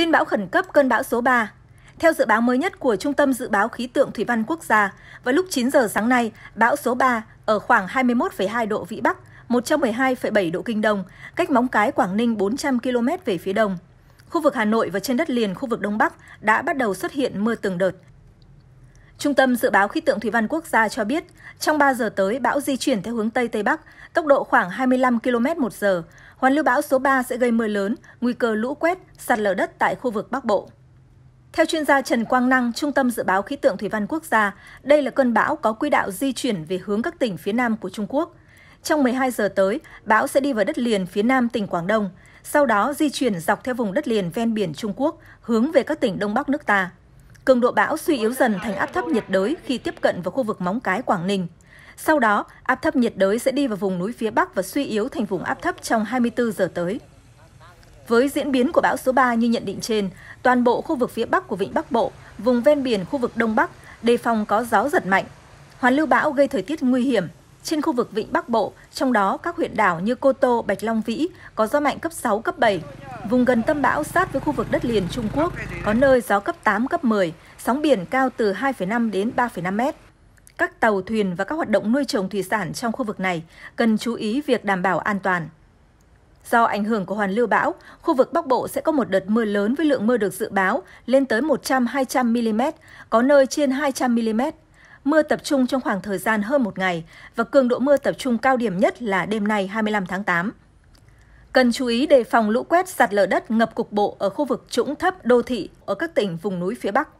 Tin bão khẩn cấp cơn bão số 3. Theo dự báo mới nhất của Trung tâm Dự báo Khí tượng Thủy văn Quốc gia, vào lúc 9 giờ sáng nay, bão số 3 ở khoảng 21,2 độ Vĩ Bắc, 112,7 độ Kinh Đông, cách móng cái Quảng Ninh 400 km về phía đông. Khu vực Hà Nội và trên đất liền khu vực Đông Bắc đã bắt đầu xuất hiện mưa từng đợt, Trung tâm Dự báo Khí tượng Thủy văn Quốc gia cho biết, trong 3 giờ tới, bão di chuyển theo hướng Tây Tây Bắc, tốc độ khoảng 25 km một giờ. Hoàn lưu bão số 3 sẽ gây mưa lớn, nguy cơ lũ quét, sạt lở đất tại khu vực Bắc Bộ. Theo chuyên gia Trần Quang Năng, Trung tâm Dự báo Khí tượng Thủy văn Quốc gia, đây là cơn bão có quỹ đạo di chuyển về hướng các tỉnh phía Nam của Trung Quốc. Trong 12 giờ tới, bão sẽ đi vào đất liền phía Nam tỉnh Quảng Đông, sau đó di chuyển dọc theo vùng đất liền ven biển Trung Quốc, hướng về các tỉnh Đông Bắc nước ta cường độ bão suy yếu dần thành áp thấp nhiệt đới khi tiếp cận vào khu vực Móng Cái, Quảng Ninh. Sau đó, áp thấp nhiệt đới sẽ đi vào vùng núi phía Bắc và suy yếu thành vùng áp thấp trong 24 giờ tới. Với diễn biến của bão số 3 như nhận định trên, toàn bộ khu vực phía Bắc của Vịnh Bắc Bộ, vùng ven biển khu vực Đông Bắc, đề phòng có gió giật mạnh. Hoàn lưu bão gây thời tiết nguy hiểm. Trên khu vực Vịnh Bắc Bộ, trong đó các huyện đảo như Cô Tô, Bạch Long Vĩ có gió mạnh cấp 6, cấp 7, Vùng gần tâm bão sát với khu vực đất liền Trung Quốc, có nơi gió cấp 8, cấp 10, sóng biển cao từ 2,5 đến 3,5 mét. Các tàu, thuyền và các hoạt động nuôi trồng thủy sản trong khu vực này cần chú ý việc đảm bảo an toàn. Do ảnh hưởng của hoàn lưu bão, khu vực Bắc Bộ sẽ có một đợt mưa lớn với lượng mưa được dự báo lên tới 100-200 mm, có nơi trên 200 mm. Mưa tập trung trong khoảng thời gian hơn một ngày và cường độ mưa tập trung cao điểm nhất là đêm nay 25 tháng 8. Cần chú ý đề phòng lũ quét sạt lở đất ngập cục bộ ở khu vực trũng thấp đô thị ở các tỉnh vùng núi phía Bắc.